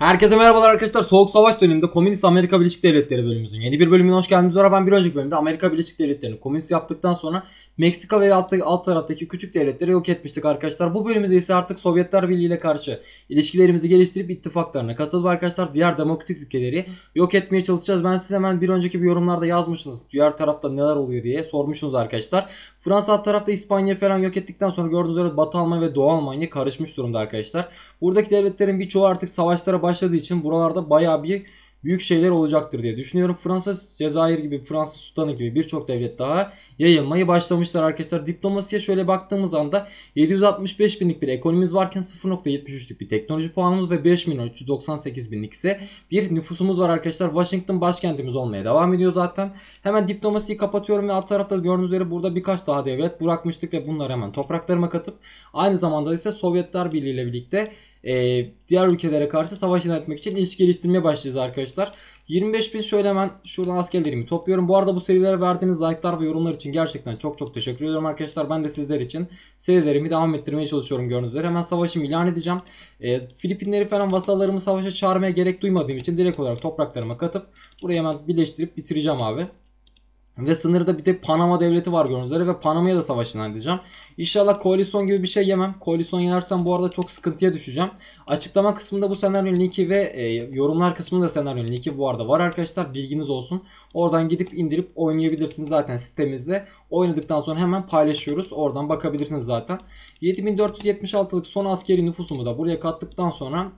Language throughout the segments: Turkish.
Herkese merhabalar arkadaşlar. Soğuk Savaş döneminde Komünist Amerika Birleşik Devletleri bölümümüzün yeni bir bölümüne hoş geldiniz. Sonra ben bir önceki bölümde Amerika Birleşik Devletleri'ni komünist yaptıktan sonra Meksika ve alt, alt taraftaki küçük devletleri yok etmiştik arkadaşlar. Bu bölümümüzde ise artık Sovyetler Birliği ile karşı ilişkilerimizi geliştirip ittifaklarına katılıp arkadaşlar diğer demokratik ülkeleri yok etmeye çalışacağız. Ben size hemen bir önceki bir yorumlarda yazmışsınız. Diğer tarafta neler oluyor diye sormuşsunuz arkadaşlar. Fransa alt tarafta İspanya falan yok ettikten sonra gördüğünüz üzere Batı Almanya ve Doğu Almanya karışmış durumda arkadaşlar. Buradaki devletlerin birçoğu artık savaşlara baş başladığı için buralarda bayağı bir büyük şeyler olacaktır diye düşünüyorum. Fransa, Cezayir gibi, Fransız sultanı gibi birçok devlet daha yayılmayı başlamışlar arkadaşlar. Diplomasiye şöyle baktığımız anda 765 binlik bir ekonomimiz varken 0.73'lük bir teknoloji puanımız ve 5.398 binlik ise bir nüfusumuz var arkadaşlar. Washington başkentimiz olmaya devam ediyor zaten. Hemen diplomasiyi kapatıyorum ve alt tarafta gördüğünüz üzere burada birkaç daha devlet bırakmıştık ve bunları hemen topraklarıma katıp aynı zamanda ise Sovyetler Birliği ile birlikte e, diğer ülkelere karşı savaş ilan etmek için ilişki geliştirmeye başlayacağız arkadaşlar. 25 bin şöyle hemen şuradan askerlerimi topluyorum. Bu arada bu serilere verdiğiniz like'lar ve yorumlar için gerçekten çok çok teşekkür ediyorum arkadaşlar. Ben de sizler için serilerimi devam ettirmeye çalışıyorum gördüğünüz üzere. Hemen savaşımı ilan edeceğim. E, Filipinleri falan vasallarımı savaşa çağırmaya gerek duymadığım için direkt olarak topraklarıma katıp burayı hemen birleştirip bitireceğim abi. Ve sınırda bir de Panama devleti var gördüğünüz üzere ve Panama'ya da savaşın diyeceğim. İnşallah koalisyon gibi bir şey yemem. Koalisyon yenersem bu arada çok sıkıntıya düşeceğim. Açıklama kısmında bu senaryonun linki ve e, yorumlar kısmında senaryonun linki bu arada var arkadaşlar. Bilginiz olsun. Oradan gidip indirip oynayabilirsiniz zaten sitemizde. Oynadıktan sonra hemen paylaşıyoruz. Oradan bakabilirsiniz zaten. 7476'lık son askeri nüfusumu da buraya kattıktan sonra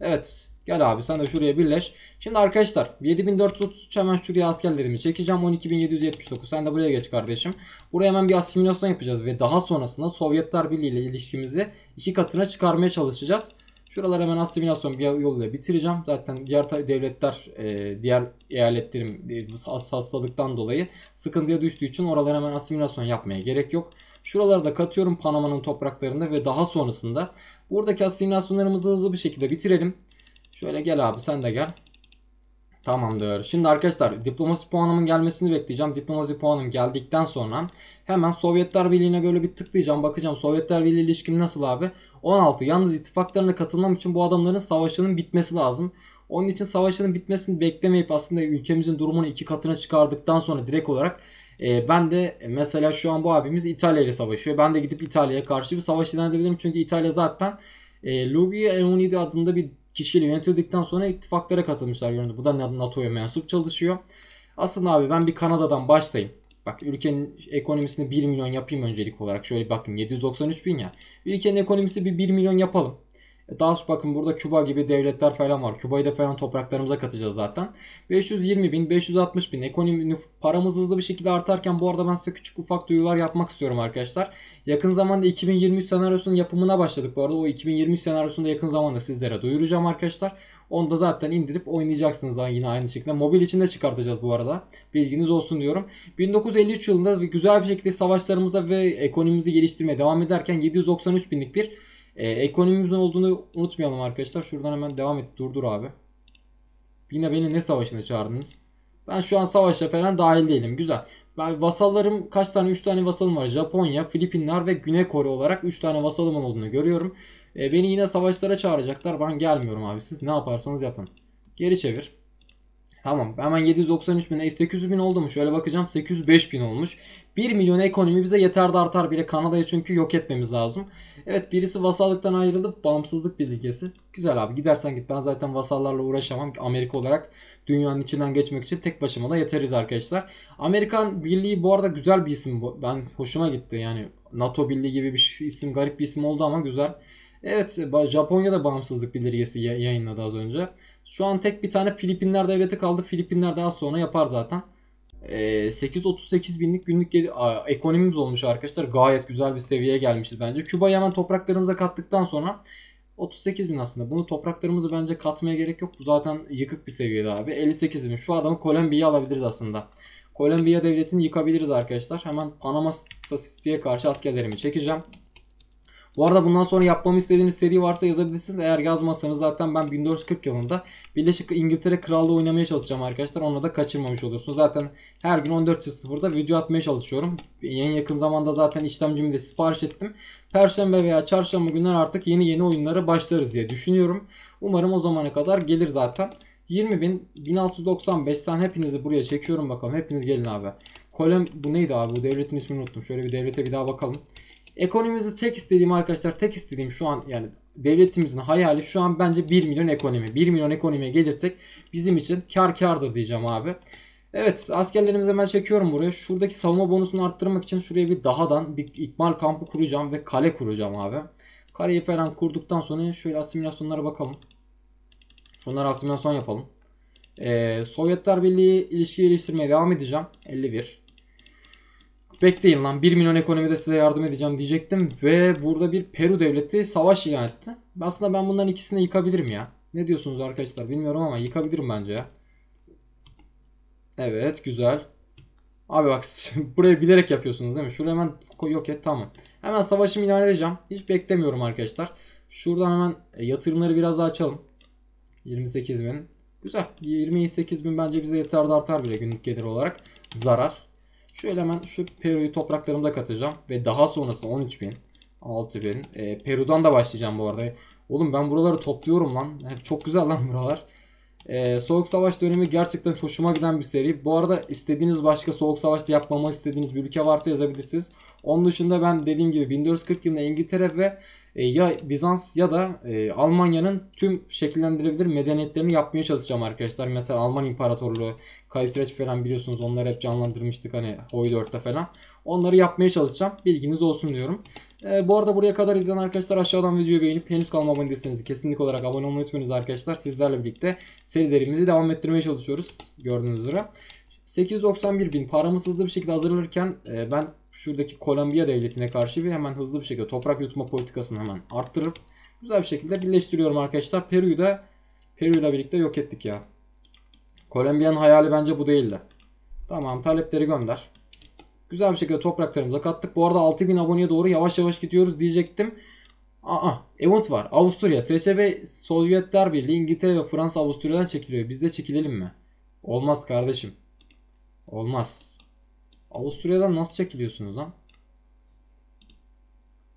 evet Gel abi sen de şuraya birleş. Şimdi arkadaşlar 7433 hemen şuraya askerlerimi çekeceğim. 12779 sen de buraya geç kardeşim. Buraya hemen bir asimilasyon yapacağız ve daha sonrasında Sovyetler Birliği ile ilişkimizi iki katına çıkarmaya çalışacağız. Şuralar hemen asimilasyon bir yoluyla bitireceğim. Zaten diğer devletler, e, diğer eyaletlerim e, hastalıktan dolayı sıkıntıya düştüğü için oralara hemen asimilasyon yapmaya gerek yok. Şuraları da katıyorum Panama'nın topraklarında ve daha sonrasında buradaki asimilasyonlarımızı hızlı bir şekilde bitirelim. Şöyle gel abi sen de gel. Tamamdır. Şimdi arkadaşlar diplomasi puanımın gelmesini bekleyeceğim. Diplomasi puanım geldikten sonra hemen Sovyetler Birliği'ne böyle bir tıklayacağım. Bakacağım Sovyetler Birliği ilişkim nasıl abi? 16. Yalnız ittifaklarına katılmam için bu adamların savaşının bitmesi lazım. Onun için savaşının bitmesini beklemeyip aslında ülkemizin durumunu iki katına çıkardıktan sonra direkt olarak e, ben de mesela şu an bu abimiz İtalya ile savaşıyor. Ben de gidip İtalya'ya karşı bir savaş ilan edebilirim. Çünkü İtalya zaten e, Lugia Eunidi adında bir kişiyle yönetildikten sonra ittifaklara katılmışlar göründü. Bu da NATO'ya mensup çalışıyor. Aslında abi ben bir Kanada'dan başlayayım. Bak ülkenin ekonomisini 1 milyon yapayım öncelik olarak. Şöyle bakayım 793 bin ya. Ülkenin ekonomisi bir 1 milyon yapalım. E, Dans bakın burada Küba gibi devletler falan var. Küba'yı da falan topraklarımıza katacağız zaten. 520 bin, 560 bin ekonomi paramız hızlı bir şekilde artarken bu arada ben size küçük ufak duyular yapmak istiyorum arkadaşlar. Yakın zamanda 2023 senaryosunun yapımına başladık bu arada. O 2023 senaryosunu da yakın zamanda sizlere duyuracağım arkadaşlar. Onu da zaten indirip oynayacaksınız yine aynı şekilde. Mobil için de çıkartacağız bu arada. Bilginiz olsun diyorum. 1953 yılında güzel bir şekilde savaşlarımıza ve ekonomimizi geliştirmeye devam ederken 793 binlik bir e, ekonomimizin olduğunu unutmayalım arkadaşlar. Şuradan hemen devam et. Durdur abi. Yine beni ne savaşına çağırdınız? Ben şu an savaşa falan dahil değilim. Güzel. Ben vasallarım kaç tane? 3 tane vasalım var. Japonya, Filipinler ve Güney Kore olarak 3 tane vasalımın olduğunu görüyorum. E, beni yine savaşlara çağıracaklar. Ben gelmiyorum abi. Siz ne yaparsanız yapın. Geri çevir. Tamam hemen 793 bin 800 bin oldu mu? Şöyle bakacağım 805 bin olmuş. 1 milyon ekonomi bize yeter de artar bile Kanada'yı çünkü yok etmemiz lazım. Evet birisi vasallıktan ayrıldı bağımsızlık bildirgesi. Güzel abi gidersen git ben zaten vasallarla uğraşamam. Amerika olarak dünyanın içinden geçmek için tek başıma da yeteriz arkadaşlar. Amerikan Birliği bu arada güzel bir isim. Ben hoşuma gitti yani NATO Birliği gibi bir isim garip bir isim oldu ama güzel. Evet Japonya'da bağımsızlık bildirgesi yayınladı az önce. Şu an tek bir tane Filipinler devleti kaldı. Filipinler daha sonra yapar zaten. 838 binlik günlük ekonomimiz olmuş arkadaşlar. Gayet güzel bir seviyeye gelmişiz bence. Küba'yı hemen topraklarımıza kattıktan sonra 38 bin aslında. Bunu topraklarımızı bence katmaya gerek yok. Bu zaten yıkık bir seviyede abi. 58 bin. Şu adamı Kolombiya'ya alabiliriz aslında. Kolombiya devletini yıkabiliriz arkadaşlar. Hemen Panama Statistiğe karşı askerlerimi çekeceğim. Bu arada bundan sonra yapmamı istediğiniz seri varsa yazabilirsiniz. Eğer yazmazsanız zaten ben 1440 yılında Birleşik İngiltere Krallığı oynamaya çalışacağım arkadaşlar. Onu da kaçırmamış olursunuz. Zaten her gün 14.00'da video atmaya çalışıyorum. En yakın zamanda zaten işlemcimi de sipariş ettim. Perşembe veya çarşamba günler artık yeni yeni oyunlara başlarız diye düşünüyorum. Umarım o zamana kadar gelir zaten. 20.1695 tane hepinizi buraya çekiyorum bakalım. Hepiniz gelin abi. Kolem bu neydi abi? Bu devletin ismini unuttum. Şöyle bir devlete bir daha bakalım. Ekonomimizi tek istediğim arkadaşlar tek istediğim şu an yani devletimizin hayali şu an bence 1 milyon ekonomi. 1 milyon ekonomiye gelirsek bizim için kar kardır diyeceğim abi. Evet askerlerimizi ben çekiyorum buraya. Şuradaki savunma bonusunu arttırmak için şuraya bir dahadan bir ikmal kampı kuracağım ve kale kuracağım abi. Kaleyi falan kurduktan sonra şöyle asimilasyonlara bakalım. Şunlara asimilasyon yapalım. Ee, Sovyetler Birliği ilişki geliştirmeye devam edeceğim. 51. Bekleyin lan 1 milyon ekonomide size yardım edeceğim diyecektim ve burada bir Peru devleti savaş ilan etti. Aslında ben bunların ikisini yıkabilirim ya. Ne diyorsunuz arkadaşlar bilmiyorum ama yıkabilirim bence ya. Evet güzel. Abi bak burayı bilerek yapıyorsunuz değil mi? Şurada hemen yok et tamam. Hemen savaşımı ilan edeceğim. Hiç beklemiyorum arkadaşlar. Şuradan hemen e, yatırımları biraz daha açalım. 28 bin. Güzel. 28 bin bence bize yeterli artar bile günlük gelir olarak. Zarar. Şöyle hemen şu Peru'yu topraklarımda katacağım. Ve daha sonrasında 13.000, 6.000. E, Peru'dan da başlayacağım bu arada. Oğlum ben buraları topluyorum lan. Çok güzel lan buralar. E, Soğuk Savaş dönemi gerçekten hoşuma giden bir seri. Bu arada istediğiniz başka Soğuk Savaş'ta yapmamı istediğiniz bir ülke varsa yazabilirsiniz. Onun dışında ben dediğim gibi 1440 yılında İngiltere ve e, ya Bizans ya da e, Almanya'nın tüm şekillendirebilir medeniyetlerini yapmaya çalışacağım arkadaşlar. Mesela Alman İmparatorluğu, Kayseri falan biliyorsunuz onları hep canlandırmıştık hani Hoydört'te falan. Onları yapmaya çalışacağım. Bilginiz olsun diyorum. E, bu arada buraya kadar izleyen arkadaşlar aşağıdan videoyu beğenip henüz kanalıma abone değilseniz kesinlik olarak abone olmayı unutmayınız arkadaşlar. Sizlerle birlikte serilerimizi devam ettirmeye çalışıyoruz gördüğünüz üzere. 891 bin paramız hızlı bir şekilde hazırlanırken e, ben şuradaki Kolombiya devletine karşı bir hemen hızlı bir şekilde toprak yutma politikasını hemen arttırıp güzel bir şekilde birleştiriyorum arkadaşlar. Peru'yu da Peru'yla birlikte yok ettik ya. Kolombiya'nın hayali bence bu değildi. Tamam talepleri gönder. Güzel bir şekilde topraklarımıza kattık. Bu arada 6000 aboneye doğru yavaş yavaş gidiyoruz diyecektim. Aa, event var. Avusturya, SSB, Sovyetler Birliği, İngiltere ve Fransa Avusturya'dan çekiliyor. Biz de çekilelim mi? Olmaz kardeşim. Olmaz. Avusturya'dan nasıl çekiliyorsunuz lan?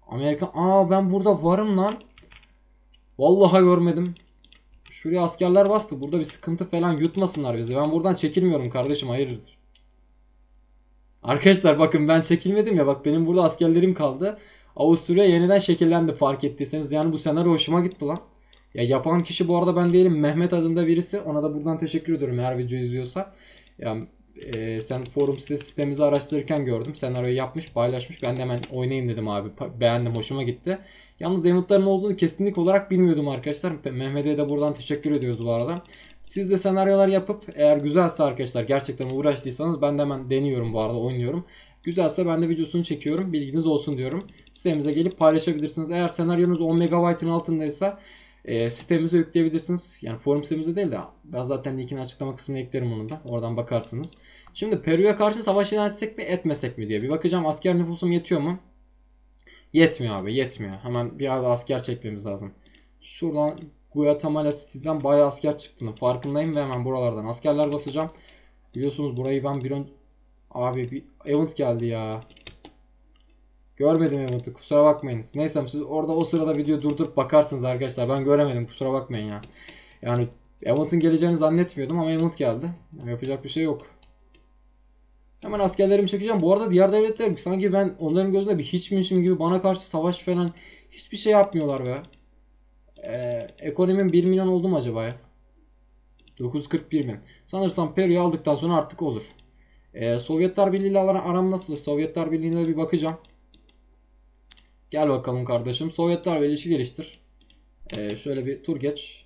Amerika aa ben burada varım lan. Vallahi görmedim. Şuraya askerler bastı. Burada bir sıkıntı falan yutmasınlar bizi. Ben buradan çekilmiyorum kardeşim hayırdır. Arkadaşlar bakın ben çekilmedim ya. Bak benim burada askerlerim kaldı. Avusturya yeniden şekillendi fark ettiyseniz. Yani bu senaryo hoşuma gitti lan. Ya yapan kişi bu arada ben değilim. Mehmet adında birisi. Ona da buradan teşekkür ediyorum eğer video izliyorsa. Ya e, sen forum site sistemimizi araştırırken gördüm. Senaryoyu yapmış, paylaşmış. Ben de hemen oynayayım dedim abi. Beğendim, hoşuma gitti. Yalnız emutların olduğunu kesinlik olarak bilmiyordum arkadaşlar. Mehmet'e de buradan teşekkür ediyoruz bu arada. Siz de senaryolar yapıp eğer güzelse arkadaşlar gerçekten uğraştıysanız ben de hemen deniyorum bu arada oynuyorum. Güzelse ben de videosunu çekiyorum. Bilginiz olsun diyorum. Sitemize gelip paylaşabilirsiniz. Eğer senaryonuz 10 MB'ın altındaysa e, sitemize yükleyebilirsiniz. Yani forum sitemize değil de ben zaten linkini açıklama kısmına eklerim onu da. Oradan bakarsınız. Şimdi Peru'ya karşı savaş ilan etsek mi etmesek mi diye bir bakacağım. Asker nüfusum yetiyor mu? Yetmiyor abi yetmiyor. Hemen bir arada asker çekmemiz lazım. Şuradan Guatemala City'den bayağı asker çıktığını farkındayım ve hemen buralardan askerler basacağım. Biliyorsunuz burayı ben bir ön... Abi bir event geldi ya. Görmedim emotu kusura bakmayınız. Neyse siz orada o sırada video durdurup bakarsınız arkadaşlar. Ben göremedim kusura bakmayın ya. Yani emotun geleceğini zannetmiyordum ama emot geldi. Yani yapacak bir şey yok. Hemen askerlerimi çekeceğim. Bu arada diğer devletler sanki ben onların gözünde bir hiçmişim gibi bana karşı savaş falan hiçbir şey yapmıyorlar be. Ee, ekonomim 1 milyon oldu mu acaba ya? 941 milyon. Sanırsam Peru'yu aldıktan sonra artık olur. Ee, Sovyetler Birliği ile aram nasıl olur? Sovyetler Birliği'ne bir bakacağım. Gel bakalım kardeşim. Sovyetler ve ilişki geliştir. Ee, şöyle bir tur geç.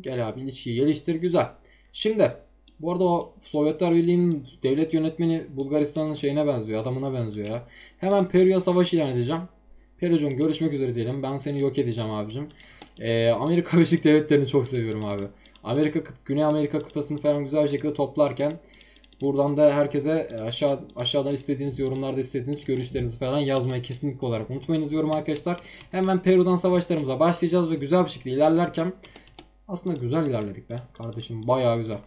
Gel abi ilişkiyi geliştir. Güzel. Şimdi bu arada o Sovyetler Birliği'nin devlet yönetmeni Bulgaristan'ın şeyine benziyor. Adamına benziyor ya. Hemen Peru'ya savaş ilan edeceğim. Peru'cum görüşmek üzere diyelim. Ben seni yok edeceğim abicim. Ee, Amerika Birleşik Devletleri'ni çok seviyorum abi. Amerika Güney Amerika kıtasını falan güzel bir şekilde toplarken Buradan da herkese e, aşağı aşağıdan istediğiniz yorumlarda istediğiniz görüşlerinizi falan yazmayı kesinlikle olarak unutmayınız yorum arkadaşlar. Hemen Peru'dan savaşlarımıza başlayacağız ve güzel bir şekilde ilerlerken aslında güzel ilerledik be kardeşim bayağı güzel.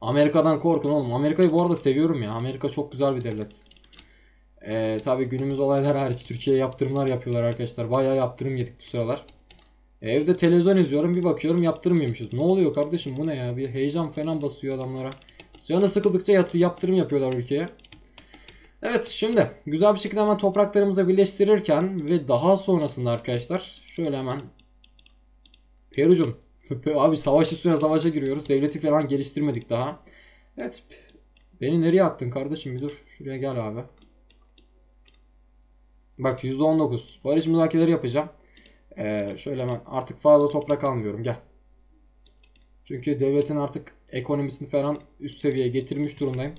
Amerika'dan korkun oğlum. Amerika'yı bu arada seviyorum ya. Amerika çok güzel bir devlet. Ee, Tabi günümüz olaylar hariç Türkiye'ye yaptırımlar yapıyorlar arkadaşlar. Bayağı yaptırım yedik bu sıralar. Evde televizyon izliyorum bir bakıyorum yaptırmıyormuşuz. Ne oluyor kardeşim bu ne ya? Bir heyecan falan basıyor adamlara. Canı sıkıldıkça yatı yaptırım yapıyorlar ülkeye. Evet şimdi güzel bir şekilde hemen topraklarımıza birleştirirken ve daha sonrasında arkadaşlar şöyle hemen Perucum abi savaş üstüne savaşa giriyoruz. Devleti falan geliştirmedik daha. Evet beni nereye attın kardeşim bir dur. Şuraya gel abi. Bak %19 barış müzakereleri yapacağım. Ee, şöyle hemen artık fazla toprak almıyorum gel. Çünkü devletin artık ekonomisini falan üst seviyeye getirmiş durumdayım.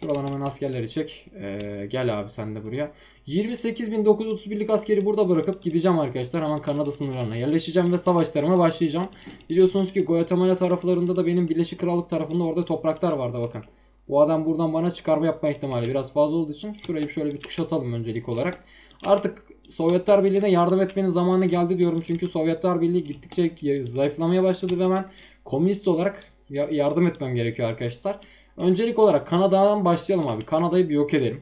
Şuradan hemen askerleri çek. Ee, gel abi sen de buraya. 28.931'lik askeri burada bırakıp gideceğim arkadaşlar. Hemen Kanada sınırlarına yerleşeceğim ve savaşlarıma başlayacağım. Biliyorsunuz ki Guatemala taraflarında da benim Birleşik Krallık tarafında orada topraklar vardı bakın. Bu adam buradan bana çıkarma yapma ihtimali biraz fazla olduğu için şurayı şöyle bir kuşatalım öncelik olarak. Artık Sovyetler Birliği'ne yardım etmenin zamanı geldi diyorum. Çünkü Sovyetler Birliği gittikçe zayıflamaya başladı ve ben komünist olarak yardım etmem gerekiyor arkadaşlar. Öncelik olarak Kanada'dan başlayalım abi. Kanada'yı bir yok edelim.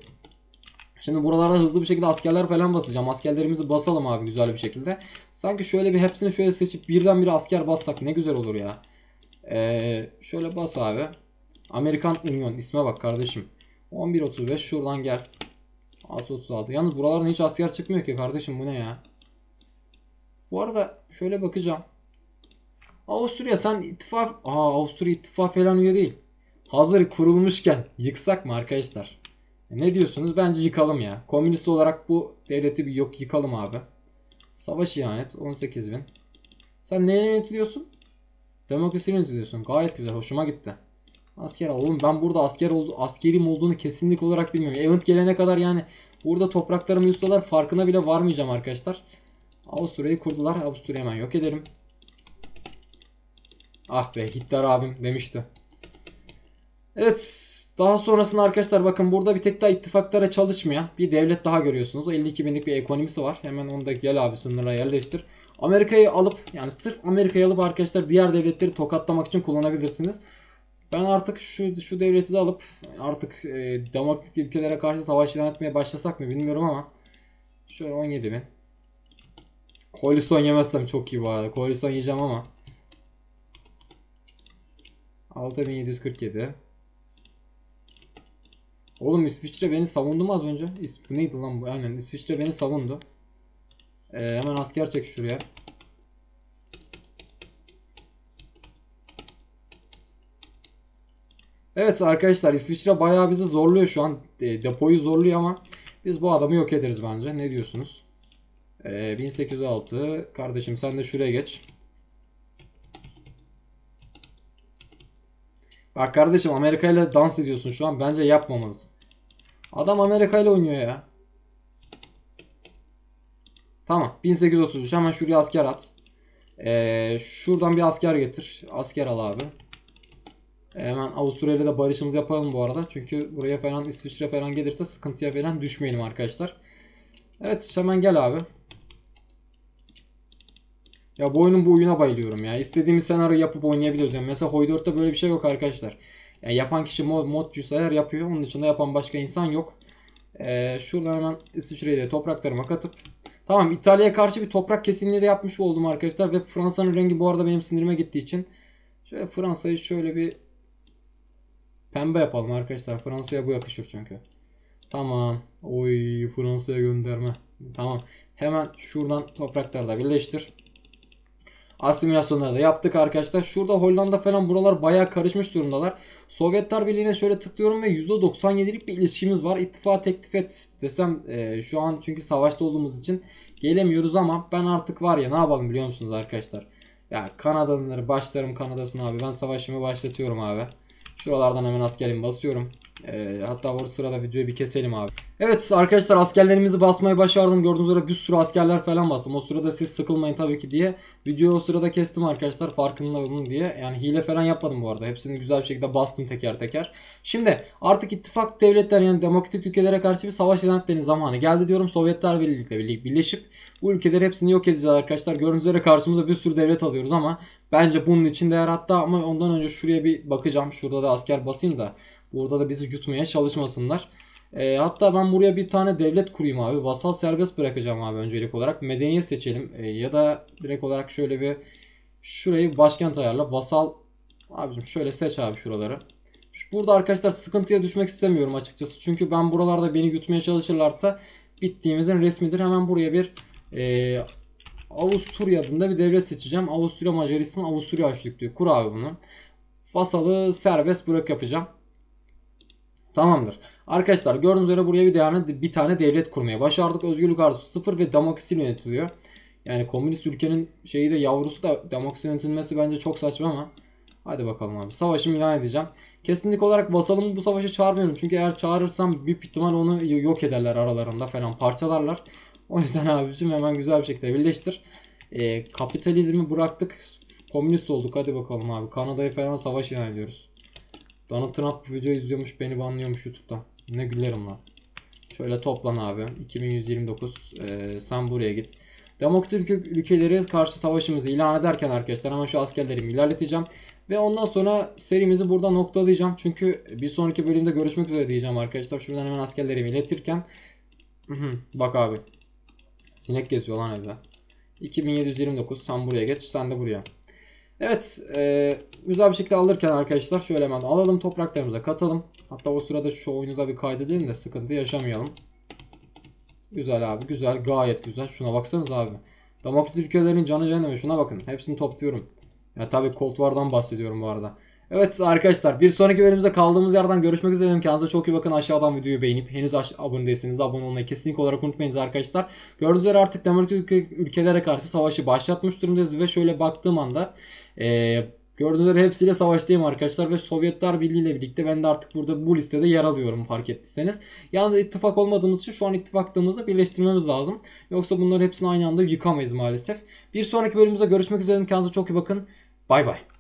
Şimdi buralarda hızlı bir şekilde askerler falan basacağım. Askerlerimizi basalım abi güzel bir şekilde. Sanki şöyle bir hepsini şöyle seçip birden bir asker bassak ne güzel olur ya. Ee, şöyle bas abi. Amerikan Union isme bak kardeşim. 11.35 şuradan gel. Artı 36. Yalnız buralardan hiç asker çıkmıyor ki kardeşim bu ne ya? Bu arada şöyle bakacağım. Avusturya sen ittifak... Aa Avusturya ittifak falan üye değil. Hazır kurulmuşken yıksak mı arkadaşlar? E, ne diyorsunuz? Bence yıkalım ya. Komünist olarak bu devleti bir yok yıkalım abi. Savaş ihanet 18 bin. Sen neye yönetiliyorsun? Demokrasiyle yönetiliyorsun. Gayet güzel. Hoşuma gitti. Asker al. Oğlum ben burada asker oldu, askerim olduğunu kesinlik olarak bilmiyorum. Event gelene kadar yani burada topraklarımı yutsalar farkına bile varmayacağım arkadaşlar. Avusturya'yı kurdular. Avusturya'yı hemen yok edelim. Ah be Hitler abim demişti. Evet. Daha sonrasında arkadaşlar bakın burada bir tek daha ittifaklara çalışmayan bir devlet daha görüyorsunuz. O 52 binlik bir ekonomisi var. Hemen onu da gel abi sınırlara yerleştir. Amerika'yı alıp yani sırf Amerika'yı alıp arkadaşlar diğer devletleri tokatlamak için kullanabilirsiniz. Ben artık şu şu devleti de alıp artık e, demokratik ülkelere karşı savaş ilan etmeye başlasak mı bilmiyorum ama şöyle 17 mi? Koalisyon yemezsem çok iyi bu arada. Koalisyon yiyeceğim ama 6747 Oğlum İsviçre beni savundu mu az önce? İs bu neydi lan bu? Aynen İsviçre beni savundu. Ee, hemen asker çek şuraya. Evet arkadaşlar İsviçre bayağı bizi zorluyor şu an. E, depoyu zorluyor ama biz bu adamı yok ederiz bence. Ne diyorsunuz? E, 1806. Kardeşim sen de şuraya geç. Bak kardeşim Amerika ile dans ediyorsun şu an. Bence yapmamız. Adam Amerika ile oynuyor ya. Tamam. 1833. Hemen şuraya asker at. Ee, şuradan bir asker getir. Asker al abi. Hemen Avusturya ile barışımızı yapalım bu arada. Çünkü buraya falan İsviçre falan gelirse sıkıntıya falan düşmeyelim arkadaşlar. Evet hemen gel abi. Ya bu oyunun bu oyuna bayılıyorum ya. İstediğimiz senaryo yapıp oynayabiliyoruz. Yani mesela Hoy 4'te böyle bir şey yok arkadaşlar. Yani yapan kişi mod, modcuysa eğer yapıyor. Onun dışında yapan başka insan yok. Ee, şuradan hemen İsviçre'yi de topraklarıma katıp Tamam İtalya'ya karşı bir toprak kesinliği de yapmış oldum arkadaşlar. Ve Fransa'nın rengi bu arada benim sinirime gittiği için. Şöyle Fransa'yı şöyle bir Pembe yapalım arkadaşlar. Fransa'ya bu yakışır çünkü. Tamam. Oy Fransa'ya gönderme. Tamam. Hemen şuradan toprakları da birleştir. Asimilasyonları da yaptık arkadaşlar. Şurada Hollanda falan buralar baya karışmış durumdalar. Sovyetler Birliği'ne şöyle tıklıyorum ve %97'lik bir ilişkimiz var. İttifa teklif et desem e, şu an çünkü savaşta olduğumuz için gelemiyoruz ama ben artık var ya ne yapalım biliyor musunuz arkadaşlar. Ya Kanadalıları başlarım Kanadasını abi ben savaşımı başlatıyorum abi. Şuralardan hemen askerimi basıyorum. E, hatta o sırada videoyu bir keselim abi. Evet arkadaşlar askerlerimizi basmayı başardım. Gördüğünüz üzere bir sürü askerler falan bastım. O sırada siz sıkılmayın tabii ki diye. Videoyu o sırada kestim arkadaşlar farkında olun diye. Yani hile falan yapmadım bu arada. Hepsini güzel bir şekilde bastım teker teker. Şimdi artık ittifak devletler yani demokratik ülkelere karşı bir savaş ilan zamanı geldi diyorum. Sovyetler birlikte birlik birleşip bu ülkeleri hepsini yok edeceğiz arkadaşlar. Gördüğünüz üzere karşımıza bir sürü devlet alıyoruz ama bence bunun için değer hatta ama ondan önce şuraya bir bakacağım. Şurada da asker basayım da Burada da bizi yutmaya çalışmasınlar. E, hatta ben buraya bir tane devlet kurayım abi. Vasal serbest bırakacağım abi öncelik olarak. Medeniyet seçelim. E, ya da direkt olarak şöyle bir şurayı başkent ayarla. Vasal abicim şöyle seç abi şuraları. Burada arkadaşlar sıkıntıya düşmek istemiyorum açıkçası. Çünkü ben buralarda beni yutmaya çalışırlarsa bittiğimizin resmidir. Hemen buraya bir e, Avusturya adında bir devlet seçeceğim. Avusturya Macaristan Avusturya Açlık diyor. Kur abi bunu. Vasalı serbest bırak yapacağım. Tamamdır. Arkadaşlar gördüğünüz üzere buraya bir tane, bir tane devlet kurmaya başardık. Özgürlük arzusu sıfır ve demokrasi yönetiliyor. Yani komünist ülkenin şeyi de yavrusu da demokrasi yönetilmesi bence çok saçma ama. Hadi bakalım abi. Savaşımı ilan edeceğim. kesinlikle olarak vasalımı bu savaşa çağırmıyorum. Çünkü eğer çağırırsam bir ihtimal onu yok ederler aralarında falan parçalarlar. O yüzden abicim hemen güzel bir şekilde birleştir. E, kapitalizmi bıraktık. Komünist olduk. Hadi bakalım abi. Kanada'ya falan savaş ilan ediyoruz. Donald Trump bu videoyu izliyormuş beni banlıyormuş YouTube'dan. Ne gülerim lan. Şöyle toplan abi. 2129 ee, sen buraya git. Demokratik ülkeleri karşı savaşımızı ilan ederken arkadaşlar hemen şu askerlerimi ilerleteceğim. Ve ondan sonra serimizi burada noktalayacağım. Çünkü bir sonraki bölümde görüşmek üzere diyeceğim arkadaşlar. Şuradan hemen askerlerimi iletirken. Bak abi. Sinek geziyor lan evde. 2729 sen buraya geç sen de buraya. Evet. E, güzel bir şekilde alırken arkadaşlar şöyle hemen alalım. Topraklarımıza katalım. Hatta o sırada şu oyunu da bir kaydedelim de sıkıntı yaşamayalım. Güzel abi. Güzel. Gayet güzel. Şuna baksanız abi. Damak ülkelerin canı cehenneme. Şuna bakın. Hepsini topluyorum. Ya tabii Cold War'dan bahsediyorum bu arada. Evet arkadaşlar bir sonraki bölümümüzde kaldığımız yerden görüşmek üzere. Kendinize çok iyi bakın. Aşağıdan videoyu beğenip henüz abone değilseniz abone olmayı kesinlikle olarak unutmayınız arkadaşlar. Gördüğünüz üzere artık demokratik ülke, ülkelere karşı savaşı başlatmış durumdayız ve şöyle baktığım anda e, gördüğünüz üzere hepsiyle savaştayım arkadaşlar ve Sovyetler Birliği ile birlikte ben de artık burada bu listede yer alıyorum fark ettiyseniz. Yalnız ittifak olmadığımız için şu an ittifaklığımızı birleştirmemiz lazım. Yoksa bunları hepsini aynı anda yıkamayız maalesef. Bir sonraki bölümümüzde görüşmek üzere. Kendinize çok iyi bakın. Bay bay.